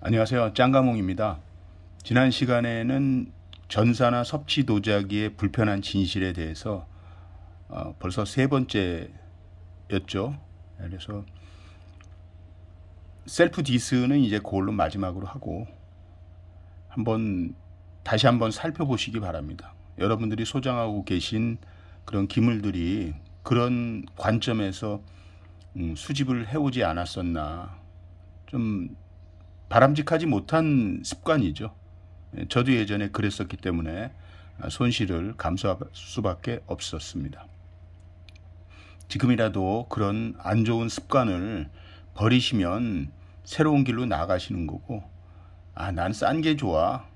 안녕하세요. 짱가몽입니다. 지난 시간에는 전사나 섭취 도자기의 불편한 진실에 대해서 어, 벌써 세 번째였죠. 그래서 셀프 디스는 이제 그걸로 마지막으로 하고 한 번 다시 한번 살펴보시기 바랍니다. 여러분들이 소장하고 계신 그런 기물들이 그런 관점에서 음, 수집을 해오지 않았었나 좀 바람직하지 못한 습관이죠. 예, 저도 예전에 그랬었기 때문에 손실을 감수할 수밖에 없었습니다. 지금이라도 그런 안 좋은 습관을 버리시면 새로운 길로 나아가시는 거고, 아, 난 싼 게 좋아.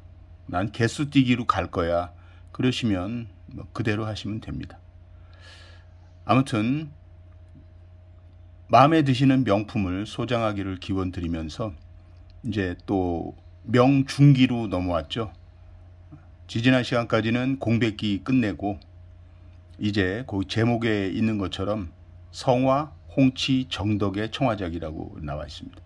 난 개수 뛰기로 갈 거야. 그러시면 뭐 그대로 하시면 됩니다. 아무튼, 마음에 드시는 명품을 소장하기를 기원 드리면서 이제 또 명중기로 넘어왔죠. 지지난 시간까지는 공백기 끝내고 이제 그 제목에 있는 것처럼 성화, 홍치, 정덕의 청화작이라고 나와 있습니다.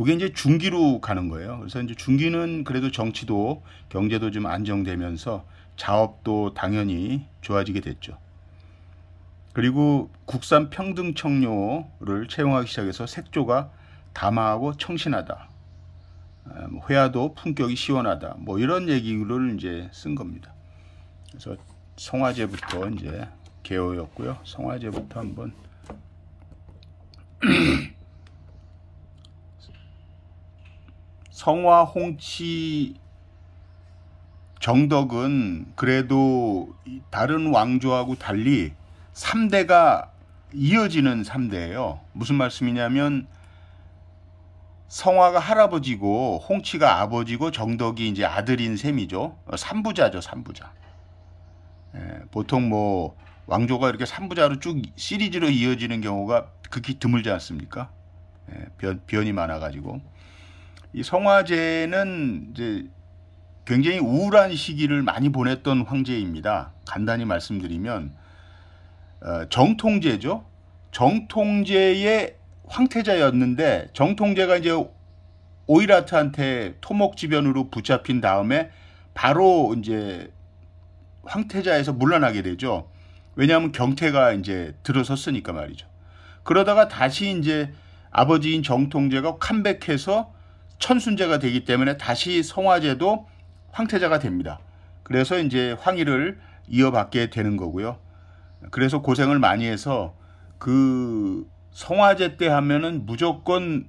이게 이제 중기로 가는 거예요. 그래서 이제 중기는 그래도 정치도 경제도 좀 안정되면서 자업도 당연히 좋아지게 됐죠. 그리고 국산 평등 청료를 채용하기 시작해서 색조가 담화하고 청신하다 어, 뭐 회화도 품격이 시원하다. 뭐 이런 얘기를 이제 쓴 겁니다. 그래서 송화제부터 이제 개호였고요송화제부터 한번 성화 홍치 정덕은 그래도 다른 왕조하고 달리 3대가 이어지는 3대예요. 무슨 말씀이냐면 성화가 할아버지고 홍치가 아버지고 정덕이 이제 아들인 셈이죠. 어, 삼부자죠, 삼부자. 예, 보통 뭐 왕조가 이렇게 삼부자로 쭉 시리즈로 이어지는 경우가 극히 드물지 않습니까? 예, 변, 변이 많아가지고 이 성화제는 이제 굉장히 우울한 시기를 많이 보냈던 황제입니다. 간단히 말씀드리면 어, 정통제죠. 정통제의 황태자였는데 정통제가 이제 오이라트한테 토목지변으로 붙잡힌 다음에 바로 이제 황태자에서 물러나게 되죠. 왜냐하면 경태가 이제 들어섰으니까 말이죠. 그러다가 다시 이제 아버지인 정통제가 컴백해서 천순제가 되기 때문에 다시 성화제도 황태자가 됩니다. 그래서 이제 황위를 이어받게 되는 거고요. 그래서 고생을 많이 해서 그 성화제 때 하면은 무조건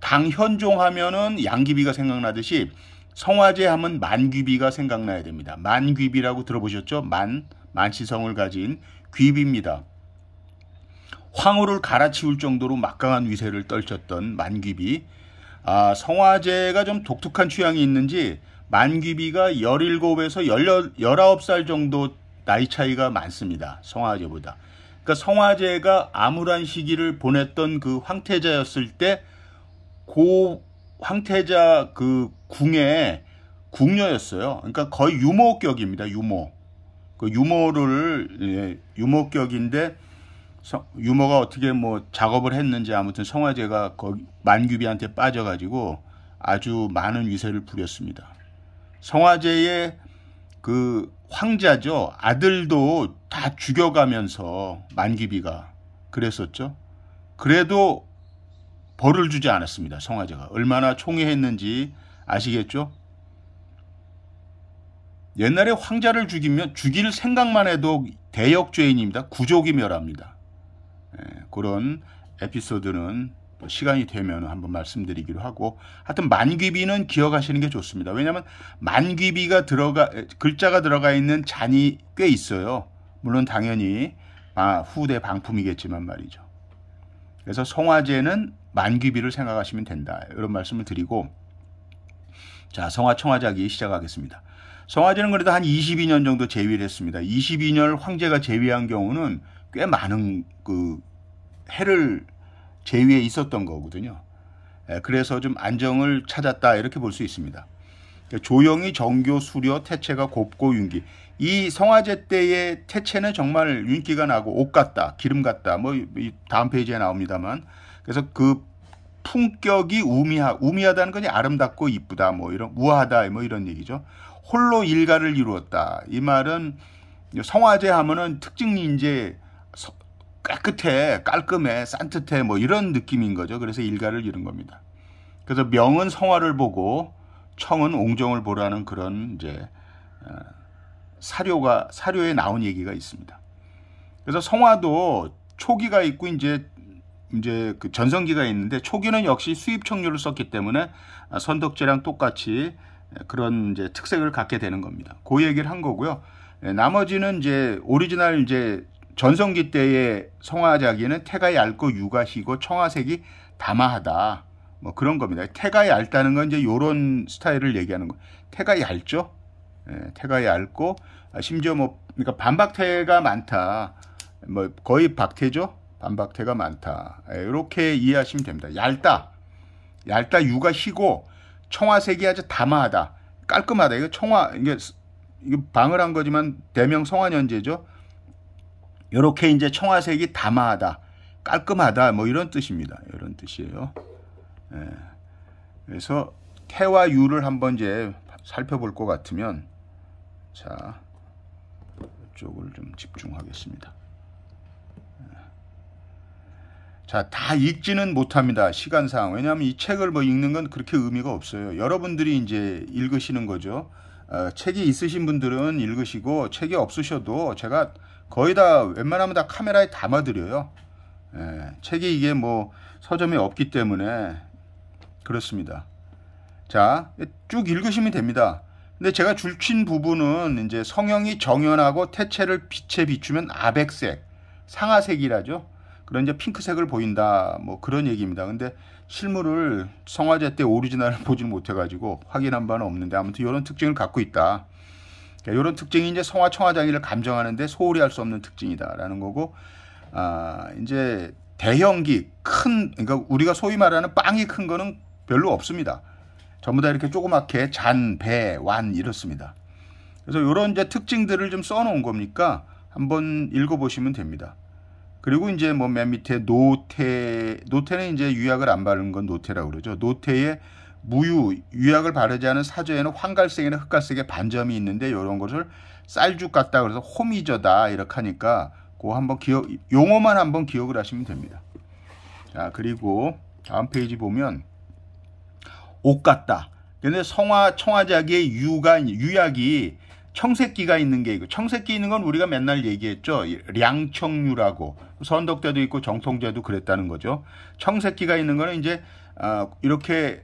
당 현종 하면은 양귀비가 생각나듯이 성화제 하면 만귀비가 생각나야 됩니다. 만귀비라고 들어보셨죠? 만 만시성을 가진 귀비입니다. 황후를 갈아치울 정도로 막강한 위세를 떨쳤던 만귀비. 아, 성화제가 좀 독특한 취향이 있는지 만귀비가 17에서 19살 정도 나이 차이가 많습니다. 성화제보다. 그러니까 성화제가 암울한 시기를 보냈던 그 황태자였을 때 고 황태자 그 궁의 궁녀였어요. 그러니까 거의 유모격입니다. 유모. 그 유모를 예, 유모격인데 유머가 어떻게 뭐 작업을 했는지 아무튼 성화제가 만규비한테 빠져가지고 아주 많은 위세를 부렸습니다. 성화제의 그 황자죠. 아들도 다 죽여가면서 만기비가 그랬었죠. 그래도 벌을 주지 않았습니다. 성화제가 얼마나 총애했는지 아시겠죠? 옛날에 황자를 죽이면 죽일 생각만 해도 대역죄인입니다. 구족이 멸합니다. 예, 그런 에피소드는 뭐 시간이 되면 한번 말씀드리기로 하고 하여튼 만귀비는 기억하시는 게 좋습니다. 왜냐하면 만귀비가 들어가 글자가 들어가 있는 잔이 꽤 있어요. 물론 당연히 아, 후대 방품이겠지만 말이죠. 그래서 송화제는 만귀비를 생각하시면 된다. 이런 말씀을 드리고 자 성화 청화작이 시작하겠습니다. 성화제는 그래도 한 22년 정도 제위를 했습니다. 22년 황제가 제위한 경우는 꽤 많은 그 해를 제위에 있었던 거거든요. 예, 그래서 좀 안정을 찾았다 이렇게 볼 수 있습니다. 조영이 정교 수려 태체가 곱고 윤기 이 성화제 때의 태체는 정말 윤기가 나고 옷 같다 기름 같다 뭐 다음 페이지에 나옵니다만 그래서 그 품격이 우미하 우미하다는 건 아름답고 이쁘다 뭐 이런 우아하다 뭐 이런 얘기죠 홀로 일가를 이루었다 이 말은 성화제 하면은 특징이 이제 깨끗해, 깔끔해, 산뜻해 뭐 이런 느낌인 거죠. 그래서 일가를 이룬 겁니다. 그래서 명은 성화를 보고 청은 옹정을 보라는 그런 이제 어, 사료가 사료에 나온 얘기가 있습니다. 그래서 성화도 초기가 있고 이제 이제 그 전성기가 있는데 초기는 역시 수입 청료를 썼기 때문에 선덕제랑 똑같이 그런 이제 특색을 갖게 되는 겁니다. 그 얘기를 한 거고요. 예, 나머지는 이제 오리지널 이제 전성기 때의 성화자기는 태가 얇고 유가시고 청화색이 담마하다뭐 그런 겁니다. 태가 얇다는 건 이제 요런 스타일을 얘기하는 거. 태가 얇죠? 예, 태가 얇고 아, 심지어 뭐 그러니까 반박태가 많다. 뭐 거의 박태죠? 반박태가 많다. 이렇게 예, 이해하시면 됩니다. 얇다. 얇다 유가 희고 청화색이 아주 담마하다 깔끔하다. 이거 청화 이게 이게 방을 한 거지만 대명 성화연제죠 요렇게 이제 청화색이 담아하다, 깔끔하다 뭐 이런 뜻입니다. 이런 뜻이에요. 예. 그래서 태와 유를 한번 이제 살펴볼 것 같으면 자 이쪽을 좀 집중하겠습니다. 예. 자, 다 읽지는 못합니다. 시간상. 왜냐하면 이 책을 뭐 읽는 건 그렇게 의미가 없어요. 여러분들이 이제 읽으시는 거죠. 어, 책이 있으신 분들은 읽으시고 책이 없으셔도 제가 거의 다 웬만하면 다 카메라에 담아드려요. 예, 책이 이게 뭐 서점에 없기 때문에 그렇습니다. 자, 쭉 읽으시면 됩니다. 근데 제가 줄친 부분은 이제 성형이 정연하고 태체를 빛에 비추면 아백색, 상아색이라죠. 그런 이제 핑크색을 보인다. 뭐 그런 얘기입니다. 근데 실물을 성화제 때 오리지널을 보질 못해가지고 확인한 바는 없는데 아무튼 이런 특징을 갖고 있다. 그러니까 이런 특징이 이제 성화 청화장애를 감정하는데 소홀히 할 수 없는 특징이다라는 거고 아 이제 대형기 큰 그러니까 우리가 소위 말하는 빵이 큰 거는 별로 없습니다. 전부 다 이렇게 조그맣게 잔, 배, 완 이렇습니다. 그래서 이런 이제 특징들을 좀 써놓은 겁니까? 한번 읽어보시면 됩니다. 그리고 이제 뭐 맨 밑에 노태, 노태는 이제 유약을 안 바른 건 노태라고 그러죠. 노태의 무유, 유약을 바르지 않은 사조에는 황갈색이나 흑갈색의 반점이 있는데 이런 것을 쌀죽 같다 그래서 호미저다 이렇게 하니까 고 한번 기억 용어만 한번 기억을 하시면 됩니다. 자 그리고 다음 페이지 보면 옥 같다. 근데 성화 청화작의 유가 유약이 청색기가 있는 게 이거. 청색기 있는 건 우리가 맨날 얘기했죠. 량청유라고 선덕대도 있고 정통제도 그랬다는 거죠. 청색기가 있는 거는 이제 어, 이렇게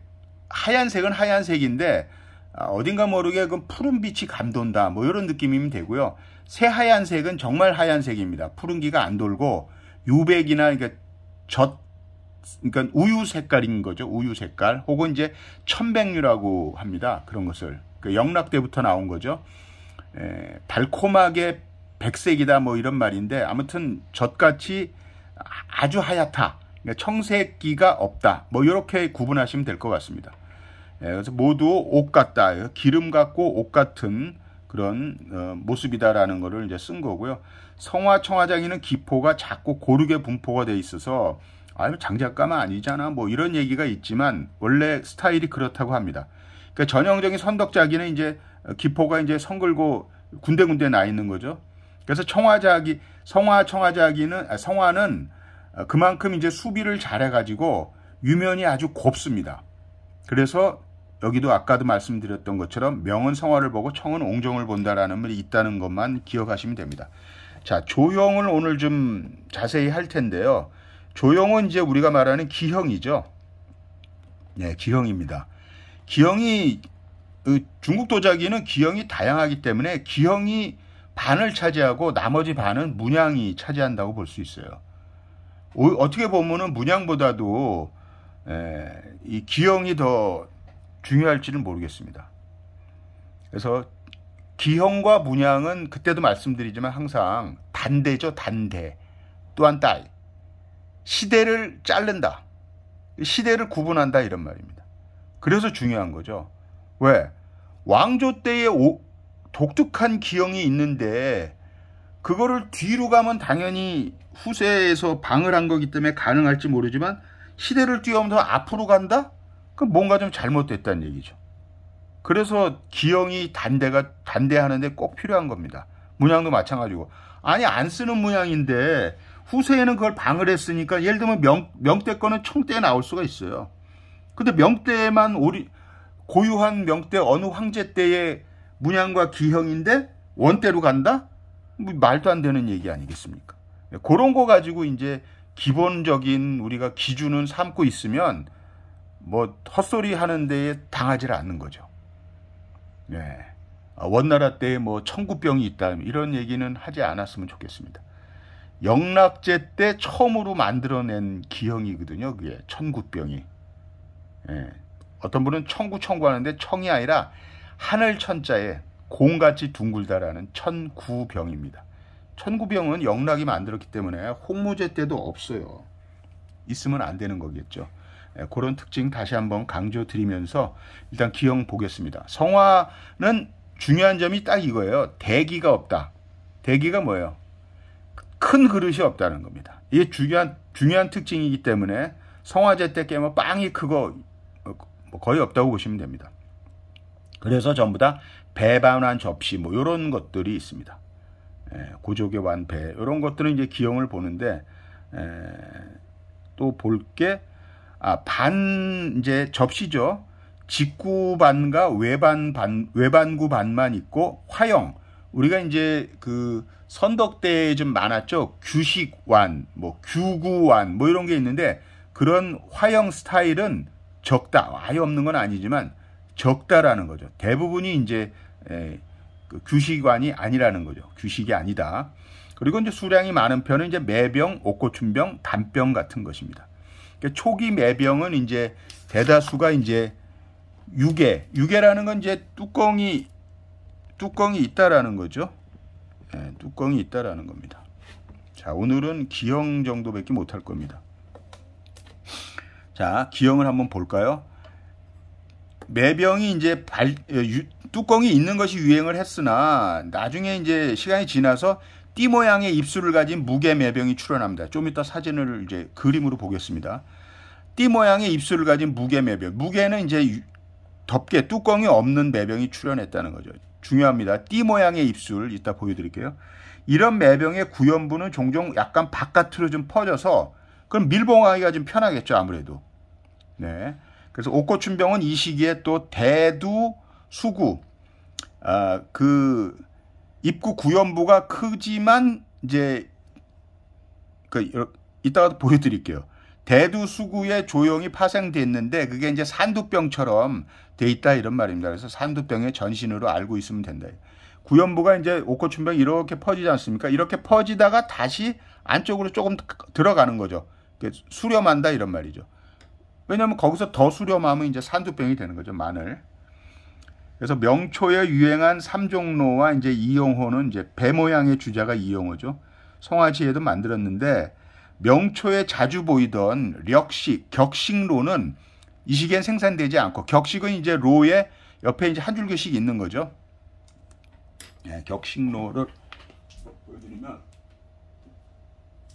하얀색은 하얀색인데 아, 어딘가 모르게 그 푸른 빛이 감돈다 뭐 이런 느낌이면 되고요. 새하얀색은 정말 하얀색입니다. 푸른기가 안 돌고 유백이나 그러니까 젖 그러니까 우유 색깔인 거죠. 우유 색깔 혹은 이제 천백류라고 합니다. 그런 것을 그 영락 때부터 나온 거죠. 에, 달콤하게 백색이다 뭐 이런 말인데 아무튼 젖같이 아주 하얗다. 그러니까 청색기가 없다. 뭐 이렇게 구분하시면 될 것 같습니다. 예, 그래서 모두 옷 같다. 기름 같고 옷 같은 그런 어, 모습이다라는 것을 이제 쓴 거고요. 성화 청화장에는 기포가 작고 고르게 분포가 돼 있어서 아유 장작가만 아니잖아 뭐 이런 얘기가 있지만 원래 스타일이 그렇다고 합니다. 그러니까 전형적인 선덕자기는 이제 기포가 이제 성글고 군데군데 나 있는 거죠. 그래서 청화자기 성화 청화자기는 아, 성화는 어, 그만큼 이제 수비를 잘해가지고 유면이 아주 곱습니다. 그래서 여기도 아까도 말씀드렸던 것처럼 명은 성화를 보고 청은 옹정을 본다라는 말이 있다는 것만 기억하시면 됩니다. 자, 조형을 오늘 좀 자세히 할 텐데요. 조형은 이제 우리가 말하는 기형이죠. 네, 기형입니다. 기형이 그 중국 도자기는 기형이 다양하기 때문에 기형이 반을 차지하고 나머지 반은 문양이 차지한다고 볼 수 있어요. 어떻게 보면은 문양보다도 에, 이 기형이 더 중요할지는 모르겠습니다. 그래서 기형과 문양은 그때도 말씀드리지만 항상 단대죠, 단대. 또한 딸. 시대를 자른다. 시대를 구분한다 이런 말입니다. 그래서 중요한 거죠. 왜? 왕조 때의 오, 독특한 기형이 있는데 그거를 뒤로 가면 당연히 후세에서 방을 한 거기 때문에 가능할지 모르지만 시대를 뛰어오면서 앞으로 간다? 그 뭔가 좀 잘못됐다는 얘기죠. 그래서 기형이 단대가 단대하는데 꼭 필요한 겁니다. 문양도 마찬가지고 아니 안 쓰는 문양인데 후세에는 그걸 방을 했으니까 예를 들면 명, 명대 거는 청대에 나올 수가 있어요. 근데 명대만 우리 고유한 명대 어느 황제 때의 문양과 기형인데 원대로 간다? 뭐 말도 안 되는 얘기 아니겠습니까? 그런 거 가지고 이제 기본적인 우리가 기준은 삼고 있으면 뭐 헛소리 하는 데에 당하지를 않는 거죠. 네. 원나라 때뭐 천구병이 있다 이런 얘기는 하지 않았으면 좋겠습니다. 영락제 때 처음으로 만들어낸 기형이거든요. 그게 천구병이. 예. 어떤 분은 천구 천구하는데 청이 아니라 하늘 천자에 공같이 둥글다라는 천구병입니다. 천구병은 영락이 만들었기 때문에 홍무제 때도 없어요. 있으면 안 되는 거겠죠. 예, 그런 특징 다시 한번 강조드리면서 일단 기형 보겠습니다. 성화는 중요한 점이 딱 이거예요. 대기가 없다. 대기가 뭐예요? 큰 그릇이 없다는 겁니다. 이게 중요한 중요한 특징이기 때문에 성화제 때 깨면 빵이 크고 어, 뭐 거의 없다고 보시면 됩니다. 그래서 전부 다 배반한 접시 뭐 이런 것들이 있습니다. 고족의 완패 이런 것들은 이제 기형을 보는데 예, 또볼 게 아, 반 이제 접시죠. 직구 반과 외반 반 외반구 반만 있고 화형 우리가 이제 그 선덕대에 좀 많았죠. 규식완, 뭐 규구완 뭐 이런 게 있는데 그런 화형 스타일은 적다. 아예 없는 건 아니지만 적다라는 거죠. 대부분이 이제 에, 그 규식완이 아니라는 거죠. 규식이 아니다. 그리고 이제 수량이 많은 편은 이제 매병, 옥고춘병, 단병 같은 것입니다. 그러니까 초기 매병은 이제 대다수가 이제 유계, 유계라는 건 이제 뚜껑이 뚜껑이 있다라는 거죠. 네, 뚜껑이 있다라는 겁니다. 자, 오늘은 기형 정도밖에 못할 겁니다. 자, 기형을 한번 볼까요? 매병이 이제 발, 어, 뚜껑이 있는 것이 유행을 했으나 나중에 이제 시간이 지나서 띠 모양의 입술을 가진 무게매병이 출현합니다. 좀 이따 사진을 이제 그림으로 보겠습니다. 띠 모양의 입술을 가진 무게매병. 무게는 이제 덮개 뚜껑이 없는 매병이 출현했다는 거죠. 중요합니다. 띠 모양의 입술 이따 보여드릴게요. 이런 매병의 구연부는 종종 약간 바깥으로 좀 퍼져서 그럼 밀봉하기가 좀 편하겠죠 아무래도. 네. 그래서 옥고춘병은 이 시기에 또 대두 수구 아그 입구 구연부가 크지만 이제 그 이따가 보여드릴게요. 대두수구의조형이 파생됐는데 그게 이제 산두병처럼 돼 있다 이런 말입니다. 그래서 산두병의 전신으로 알고 있으면 된다. 구연부가 이제 옥고춘병 이렇게 퍼지지 않습니까? 이렇게 퍼지다가 다시 안쪽으로 조금 들어가는 거죠. 그 수렴한다 이런 말이죠. 왜냐하면 거기서 더 수렴하면 이제 산두병이 되는 거죠. 마늘. 그래서 명초에 유행한 삼종로와 이제 이용호는 이제 배 모양의 주자가 이용호죠. 송아지에도 만들었는데 명초에 자주 보이던 력식, 격식로는 이 시기엔 생산되지 않고 격식은 이제 로에 옆에 이제 한 줄기씩 있는 거죠. 네, 격식로를 보여드리면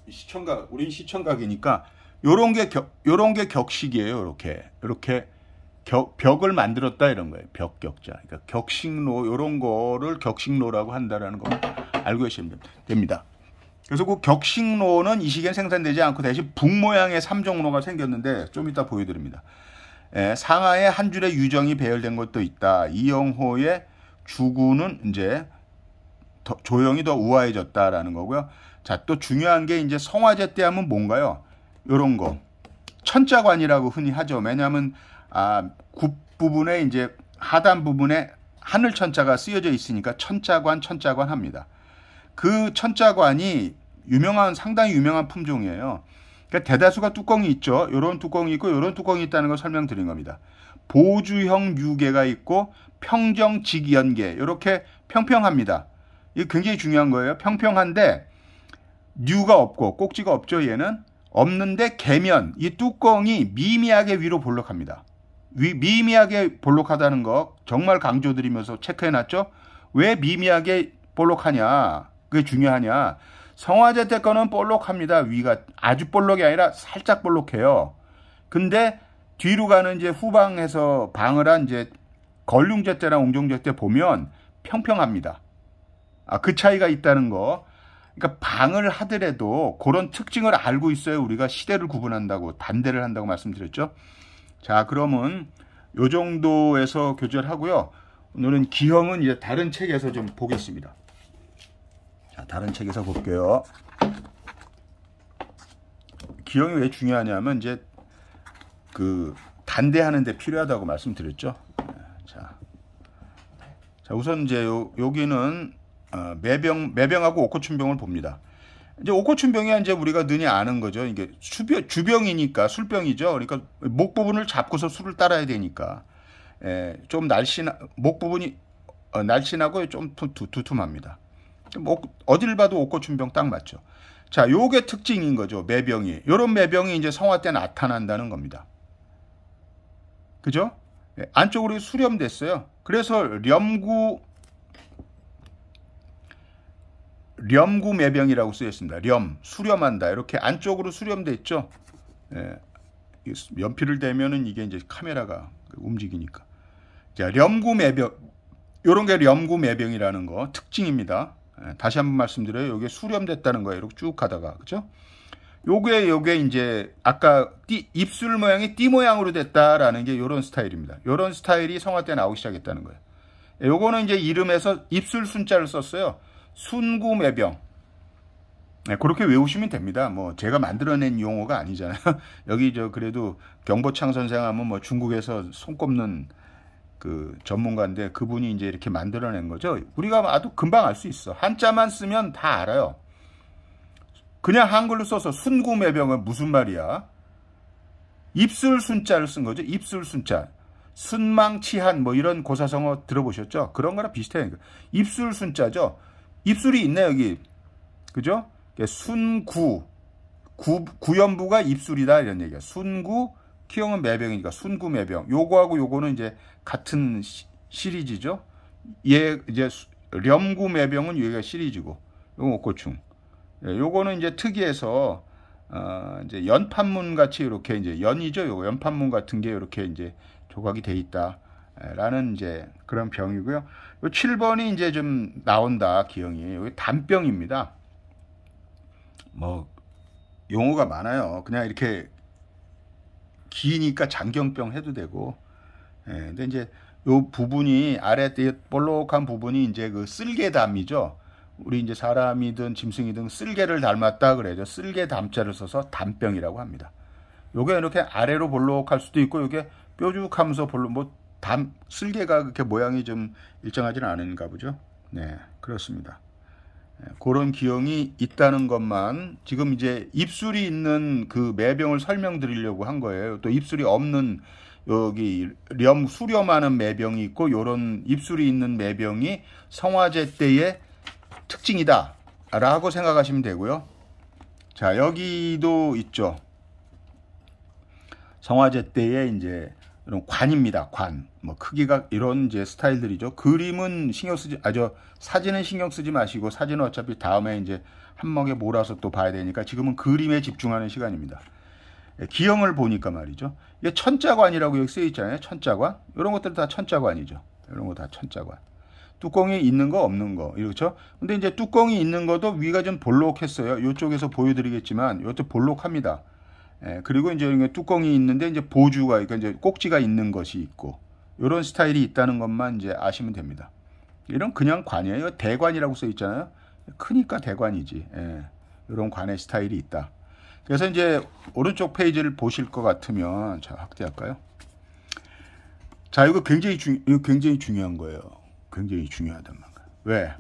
시청각, 우린 시청각이니까 요런 게 요런 게 격식이에요. 이렇게 이렇게 격, 벽을 만들었다 이런 거예요. 벽 격자. 그러니까 격식로 이런 거를 격식로라고 한다라는 거 알고 계시면 됩니다. 그래서 그 격식로는 이시기에 생산되지 않고 대신 북모양의 삼종로가 생겼는데 좀 이따 보여드립니다. 예, 상하의 한 줄의 유정이 배열된 것도 있다. 이영호의 주구는 이제 더, 조형이 더 우아해졌다라는 거고요. 자, 또 중요한 게 이제 성화제 때 하면 뭔가요? 요런 거. 천자관이라고 흔히 하죠. 왜냐하면 아, 굽 부분에 이제 하단 부분에 하늘 천자가 쓰여져 있으니까 천자관 천자관 합니다. 그 천자관이 유명한 상당히 유명한 품종이에요. 그러니까 대다수가 뚜껑이 있죠. 요런 뚜껑이 있고 요런 뚜껑이 있다는 걸 설명드린 겁니다. 보주형 유계가 있고 평정 직연계 이렇게 평평합니다. 이게 굉장히 중요한 거예요. 평평한데 뉴가 없고 꼭지가 없죠. 얘는 없는데 개면 이 뚜껑이 미미하게 위로 볼록합니다. 위, 미미하게 볼록하다는 거 정말 강조드리면서 체크해놨죠. 왜 미미하게 볼록하냐? 그게 중요하냐? 성화재때 거는 볼록합니다. 위가 아주 볼록이 아니라 살짝 볼록해요. 근데 뒤로 가는 이제 후방에서 방을 한 이제 걸륭제때랑 옹종제때 보면 평평합니다. 아, 그 차이가 있다는 거. 그러니까 방을 하더라도 그런 특징을 알고 있어야 우리가 시대를 구분한다고 단대를 한다고 말씀드렸죠. 자, 그러면 요 정도에서 교절하고요. 오늘은 기형은 이제 다른 책에서 좀 보겠습니다. 자, 다른 책에서 볼게요. 기형이 왜 중요하냐면 이제 그 단대하는데 필요하다고 말씀드렸죠. 자, 자 우선 이제 요, 여기는 어, 매병 매병하고 옥고춘병을 봅니다. 이제 오코춘병이야 이제 우리가 눈이 아는 거죠. 이게 수병, 주병이니까 술병이죠. 그러니까 목 부분을 잡고서 술을 따라야 되니까 예, 좀 날씬한 목 부분이 어, 날씬하고 좀 두, 두툼합니다. 목, 어딜 봐도 옥고춘병 딱 맞죠. 자, 요게 특징인 거죠. 매병이. 요런 매병이 이제 성화 때 나타난다는 겁니다. 그죠? 예, 안쪽으로 수렴됐어요. 그래서 렴구 렴구매병이라고 쓰여있습니다. 렴, 수렴한다. 이렇게 안쪽으로 수렴돼 있죠. 예, 연필을 대면은 이게 이제 카메라가 그 움직이니까. 자, 렴구매병. 이런게 렴구매병이라는 거 특징입니다. 예, 다시 한번 말씀드려요. 이게 수렴됐다는 거예요. 이렇게 쭉 가다가. 그죠? 요게 요게 이제 아까 띠, 입술 모양이 띠 모양으로 됐다라는 게 요런 스타일입니다. 요런 스타일이 성화 때 나오기 시작했다는 거예요. 예, 요거는 이제 이름에서 입술 순자를 썼어요. 순구매병 네, 그렇게 외우시면 됩니다. 뭐 제가 만들어낸 용어가 아니잖아요. 여기 저 그래도 경보창 선생 하면 뭐 중국에서 손꼽는 그 전문가인데 그분이 이제 이렇게 만들어낸 거죠. 우리가 아주 금방 알 수 있어. 한자만 쓰면 다 알아요. 그냥 한글로 써서 순구매병은 무슨 말이야? 입술 순자를 쓴 거죠. 입술 순자. 순망치한 뭐 이런 고사성어 들어보셨죠? 그런 거랑 비슷해요. 입술 순자죠. 입술이 있네 여기 그죠? 순구 구, 구연부가 입술이다 이런 얘기야 순구 키형은 매병이니까 순구 매병 요거하고 요거는 이제 같은 시, 시리즈죠 얘 이제 렴구 매병은 여기가 시리즈고 요거 고충 예, 요거는 이제 특이해서 어, 이제 연판문 같이 이렇게 이제 연이죠 요거 연판문 같은 게 이렇게 이제 조각이 돼 있다 라는 이제 그런 병이고요. 요 7번이 이제 좀 나온다 기형이 여기 단병입니다. 뭐 용어가 많아요. 그냥 이렇게 기니까 장경병 해도 되고. 예, 근데 이제 요 부분이 아래 이 볼록한 부분이 이제 그 쓸개담이죠. 우리 이제 사람이든 짐승이든 쓸개를 닮았다 그래죠. 쓸개 담자를 써서 담병이라고 합니다. 요게 이렇게 아래로 볼록할 수도 있고 요게 뾰족하면서 볼록 뭐담 쓸개가 그렇게 모양이 좀 일정하지는 않은가 보죠. 네, 그렇습니다. 예, 그런 기형이 있다는 것만 지금 이제 입술이 있는 그 매병을 설명드리려고 한 거예요. 또 입술이 없는 여기 렴 수렴하는 매병이 있고 요런 입술이 있는 매병이 성화제 때의 특징이다 라고 생각하시면 되고요. 자 여기도 있죠. 성화제 때의 이제 이런 관입니다. 관. 뭐 크기가 이런 이제 스타일들이죠. 그림은 신경 쓰지 아저 사진은 신경 쓰지 마시고 사진은 어차피 다음에 이제 한목에 몰아서 또 봐야 되니까 지금은 그림에 집중하는 시간입니다. 예, 기형을 보니까 말이죠. 이게 천자관이라고 여기 쓰여 있잖아요. 천자관. 이런 것들 다 천자관이죠. 이런 거 다 천자관. 뚜껑이 있는 거 없는 거그렇죠 근데 이제 뚜껑이 있는 것도 위가 좀 볼록했어요. 이쪽에서 보여드리겠지만 이것도 볼록합니다. 예, 그리고 이제 뚜껑이 있는데 이제 보주가 그러 그러니까 이제 꼭지가 있는 것이 있고 이런 스타일이 있다는 것만 이제 아시면 됩니다. 이런 그냥 관이에요. 대관이라고 써 있잖아요. 크니까 대관이지. 예, 이런 관의 스타일이 있다. 그래서 이제 오른쪽 페이지를 보실 것 같으면 자 확대할까요? 자 이거 굉장히 중 이거 굉장히 중요한 거예요. 굉장히 중요하단 말이에 왜?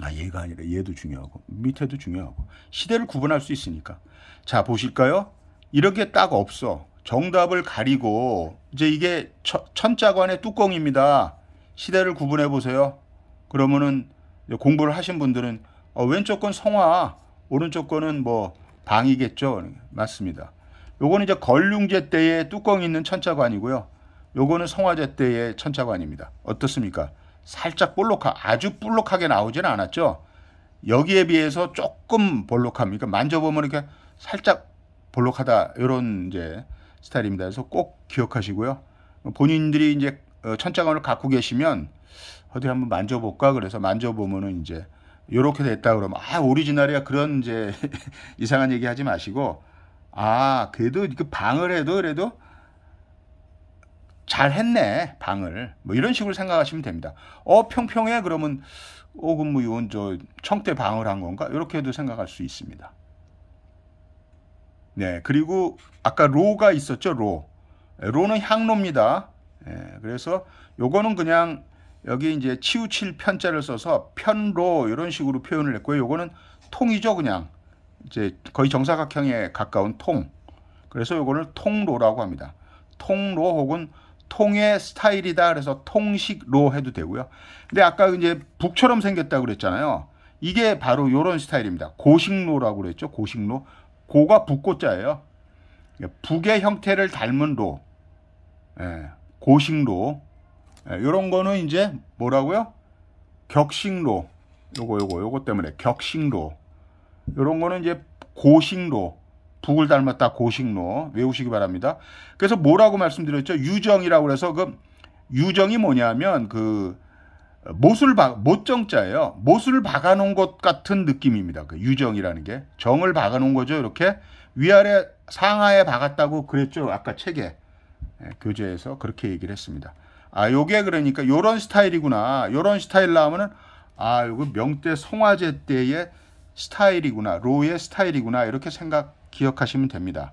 아, 얘가 아니라 얘도 중요하고 밑에도 중요하고 시대를 구분할 수 있으니까. 자, 보실까요? 이렇게 딱 없어. 정답을 가리고 이제 이게 천자관의 뚜껑입니다. 시대를 구분해 보세요. 그러면은 공부를 하신 분들은 어, 왼쪽 건 성화, 오른쪽 거는 뭐 방이겠죠. 맞습니다. 요거는 이제 걸륭제 때의 뚜껑이 있는 천자관이고요. 요거는 성화제 때의 천자관입니다. 어떻습니까? 살짝 볼록하 아주 볼록하게 나오지는 않았죠. 여기에 비해서 조금 볼록합니다. 그러니까 만져보면 이렇게 살짝 볼록하다 요런 이제 스타일입니다. 그래서 꼭 기억하시고요. 본인들이 이제 어, 천장감을 갖고 계시면 어디 한번 만져볼까 그래서 만져보면은 이제 요렇게 됐다 그러면 아 오리지널이야 그런 이제 이상한 얘기 하지 마시고 아 그래도 그 방을 해도 그래도 잘했네 방을 뭐 이런 식으로 생각하시면 됩니다. 어 평평해 그러면 오금무 의원 뭐 저청태 방을 한 건가 이렇게도 생각할 수 있습니다. 네 그리고 아까 로가 있었죠 로 예, 로는 향로입니다. 네, 그래서 요거는 그냥 여기 이제 치우칠 편자를 써서 편로 이런 식으로 표현을 했고요. 요거는 통이죠 그냥 이제 거의 정사각형에 가까운 통. 그래서 요거는 통로라고 합니다. 통로 혹은 통의 스타일이다. 그래서 통식로 해도 되고요. 근데 아까 이제 북처럼 생겼다고 그랬잖아요. 이게 바로 요런 스타일입니다. 고식로라고 그랬죠. 고식로. 고가 북고자예요. 북의 형태를 닮은 로. 예, 고식로. 예, 요런 거는 이제 뭐라고요? 격식로. 요거 요거 요거 때문에 격식로. 요런 거는 이제 고식로. 북을 닮았다 고식로 외우시기 바랍니다. 그래서 뭐라고 말씀드렸죠? 유정이라고 그래서그 유정이 뭐냐면 그 못을 박 못정자예요. 못을 박아놓은 것 같은 느낌입니다. 그 유정이라는 게 정을 박아놓은 거죠. 이렇게 위아래 상하에 박았다고 그랬죠. 아까 책에 예, 교재에서 그렇게 얘기를 했습니다. 아, 요게 그러니까 요런 스타일이구나. 요런 스타일 나오면은 아, 요거 명대 송화제 때의 스타일이구나. 로의 스타일이구나. 이렇게 생각 기억하시면 됩니다.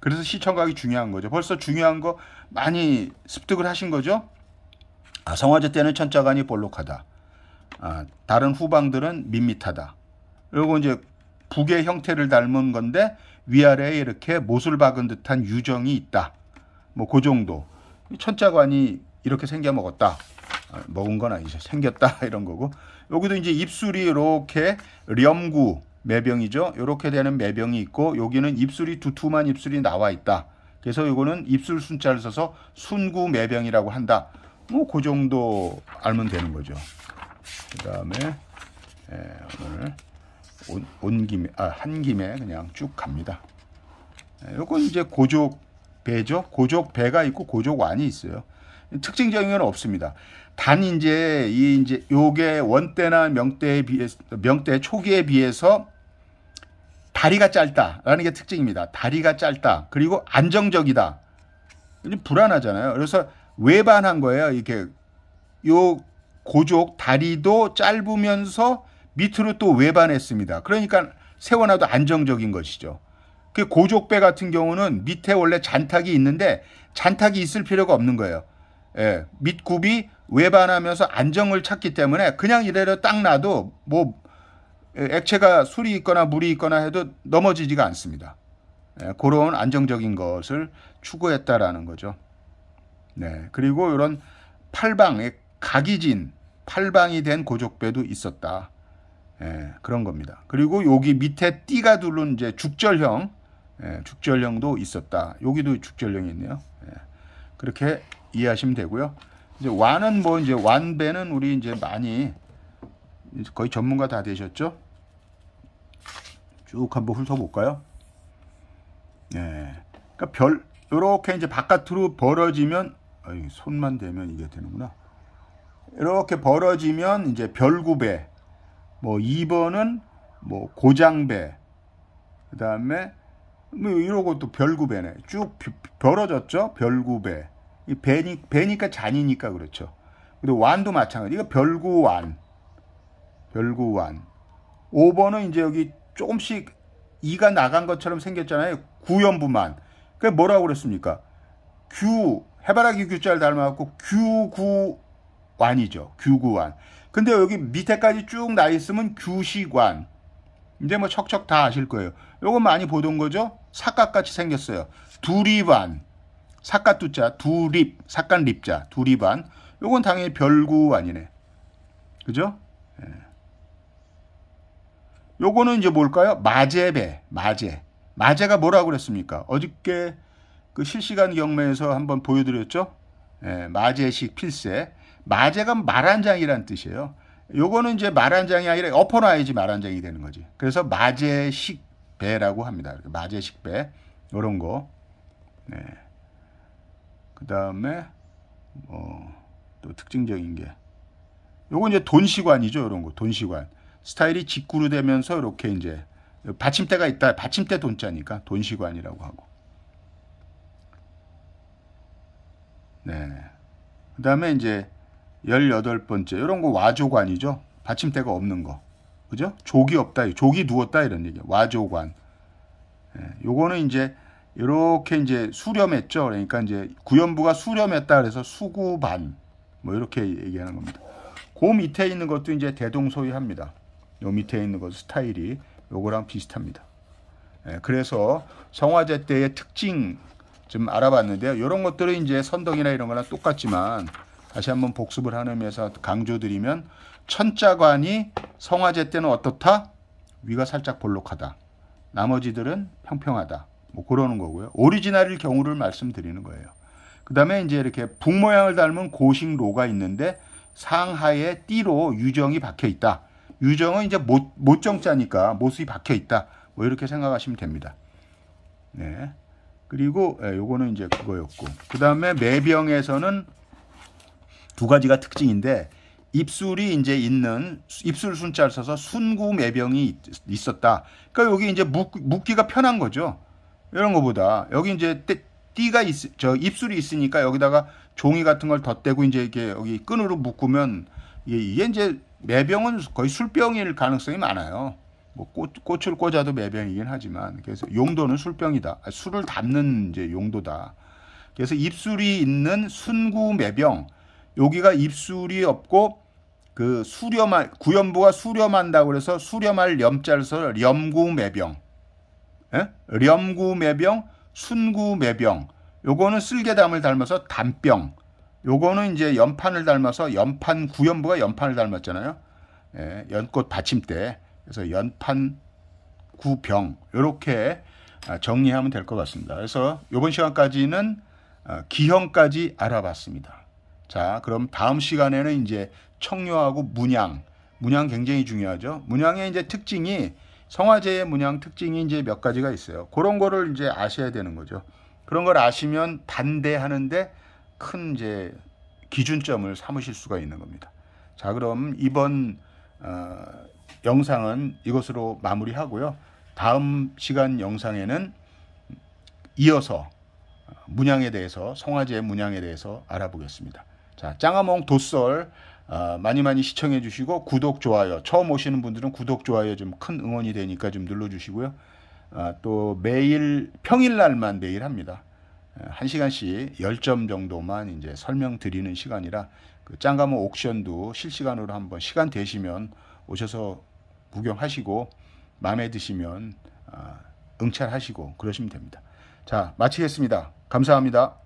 그래서 시청각이 중요한 거죠. 벌써 중요한 거 많이 습득을 하신 거죠? 아, 성화제 때는 천자간이 볼록하다. 아, 다른 후방들은 밋밋하다. 그리고 이제 북의 형태를 닮은 건데 위아래에 이렇게 못을 박은 듯한 유정이 있다. 뭐그 정도. 천자관이 이렇게 생겨 먹었다. 아, 먹은 건 아니죠. 생겼다 이런 거고. 여기도 이제 입술이 이렇게 렴구 매병이죠. 이렇게 되는 매병이 있고 여기는 입술이 두툼한 입술이 나와 있다. 그래서 이거는 입술 순자를 써서 순구 매병이라고 한다. 뭐그 정도 알면 되는 거죠. 그 다음에 예, 오늘 온, 온 김에 아, 한 김에 그냥 쭉 갑니다. 이건 예, 이제 고족 배죠. 고족 배가 있고 고족 완이 있어요. 특징적인 건 없습니다. 단 이제 이 이제 요게 원대나 명대에 비해 명대 초기에 비해서 다리가 짧다라는 게 특징입니다. 다리가 짧다. 그리고 안정적이다. 불안하잖아요. 그래서 외반한 거예요. 이렇게 요 고족 다리도 짧으면서 밑으로 또 외반했습니다. 그러니까 세워놔도 안정적인 것이죠. 그 고족배 같은 경우는 밑에 원래 잔탁이 있는데 잔탁이 있을 필요가 없는 거예요. 예, 밑굽이 외반하면서 안정을 찾기 때문에 그냥 이대로 딱 놔도 뭐 예, 액체가 술이 있거나 물이 있거나 해도 넘어지지가 않습니다. 예, 그런 안정적인 것을 추구했다라는 거죠. 네. 그리고 이런 팔방의 각이 진 팔방이 된 고족배도 있었다. 예, 그런 겁니다. 그리고 여기 밑에 띠가 둘른 이제 죽절형, 예, 죽절형도 있었다. 여기도 죽절형이 있네요. 예, 그렇게 이해하시면 되고요. 이제 완은 뭐 이제 완배는 우리 이제 많이 거의 전문가 다 되셨죠? 쭉 한번 훑어볼까요? 예. 그러니까 별, 이렇게 이제 바깥으로 벌어지면, 아이, 손만 대면 이게 되는구나. 이렇게 벌어지면 이제 별구배, 뭐 2번은 뭐 고장배, 그 다음에 뭐 이러고 또 별구배네. 쭉 벌어졌죠? 별구배. 이 배니, 배니까 잔이니까 그렇죠. 그리고 완도 마찬가지. 이거 별구완. 별구완. 5번은 이제 여기 조금씩 이가 나간 것처럼 생겼잖아요. 구연부만. 그게 뭐라고 그랬습니까? 규, 해바라기 규자를 닮아갖고 규구완이죠. 규구완. 근데 여기 밑에까지 쭉 나 있으면 규시관. 이제 뭐 척척 다 아실 거예요. 요거 많이 보던 거죠? 사각같이 생겼어요. 두리반. 사각두자, 두립, 사간립자, 두리반. 요건 당연히 별구완이네. 그죠? 예. 요거는 이제 뭘까요? 마제배, 마제. 마제가 뭐라고 그랬습니까? 어저께 그 실시간 경매에서 한번 보여드렸죠? 예, 마제식 필세. 마제가 말한장이란 뜻이에요. 요거는 이제 말한장이 아니라 엎어놔야지 말한장이 되는 거지. 그래서 마제식 배라고 합니다. 마제식 배. 요런 거. 네. 그 다음에, 어, 뭐 또 특징적인 게. 요거 이제 돈시관이죠. 요런 거. 돈시관. 스타일이 직구로 되면서 이렇게 이제 받침대가 있다. 받침대 돈자니까 돈시관이라고 하고. 네. 그 다음에 이제 18번째. 이런 거 와조관이죠. 받침대가 없는 거. 그죠? 조기 없다. 조기 누웠다. 이런 얘기. 와조관. 네. 요거는 이제 이렇게 이제 수렴했죠. 그러니까 이제 구연부가 수렴했다. 그래서 수구반. 뭐 이렇게 얘기하는 겁니다. 그 밑에 있는 것도 이제 대동소이합니다. 요 밑에 있는 것 스타일이 요거랑 비슷합니다. 예, 그래서 성화제 때의 특징 좀 알아봤는데요. 이런 것들은 이제 선덕이나 이런 거랑 똑같지만 다시 한번 복습을 하는 의미에서 강조드리면 천자관이 성화제 때는 어떻다? 위가 살짝 볼록하다. 나머지들은 평평하다. 뭐 그러는 거고요. 오리지널일 경우를 말씀드리는 거예요. 그 다음에 이제 이렇게 북 모양을 닮은 고식로가 있는데 상하에 띠로 유정이 박혀 있다. 유정은 이제 못, 못정자니까 모 못이 박혀 있다. 뭐 이렇게 생각하시면 됩니다. 네. 그리고 예, 요거는 이제 그거였고. 그 다음에 매병에서는 두 가지가 특징인데 입술이 이제 있는 입술 순자를 써서 순구 매병이 있었다. 그러니까 여기 이제 묶, 묶기가 편한 거죠. 이런 거보다 여기 이제 때, 띠가 있, 저 입술이 있으니까 여기다가 종이 같은 걸 덧대고 이제 이게 렇 여기 끈으로 묶으면 이게 이제 매병은 거의 술병일 가능성이 많아요. 뭐 꽃, 꽃을 꽂아도 매병이긴 하지만 그래서 용도는 술병이다. 아, 술을 담는 이제 용도다. 그래서 입술이 있는 순구 매병 여기가 입술이 없고 그 수렴할 구연부가 수렴한다고 그래서 수렴할 염자를 써 렴구 매병. 예? 렴구 매병, 순구 매병. 요거는 쓸개담을 닮아서 담병. 요거는 이제 연판을 닮아서 연판 구연부가 연판을 닮았잖아요. 예, 연꽃 받침대. 그래서 연판 구병 이렇게 아, 정리하면 될 것 같습니다. 그래서 이번 시간까지는 아, 기형까지 알아봤습니다. 자, 그럼 다음 시간에는 이제 청료하고 문양, 문양 굉장히 중요하죠. 문양의 이제 특징이 성화제의 문양 특징이 이제 몇 가지가 있어요. 그런 거를 이제 아셔야 되는 거죠. 그런 걸 아시면 반대하는데 큰 이제 기준점을 삼으실 수가 있는 겁니다. 자, 그럼 이번 어, 영상은 이것으로 마무리하고요. 다음 시간 영상에는 이어서 문양에 대해서 성화제 문양에 대해서 알아보겠습니다. 자, 짱아몽 도썰 어, 많이 많이 시청해 주시고 구독 좋아요 처음 오시는 분들은 구독 좋아요 좀 큰 응원이 되니까 좀 눌러 주시고요. 어, 아, 또 매일 평일 날만 매일 합니다. 1 시간씩 1 0점 정도만 이제 설명드리는 시간이라 그 짱가모 옥션도 실시간으로 한번 시간 되시면 오셔서 구경하시고 마음에 드시면 아, 응찰하시고 그러시면 됩니다. 자 마치겠습니다. 감사합니다.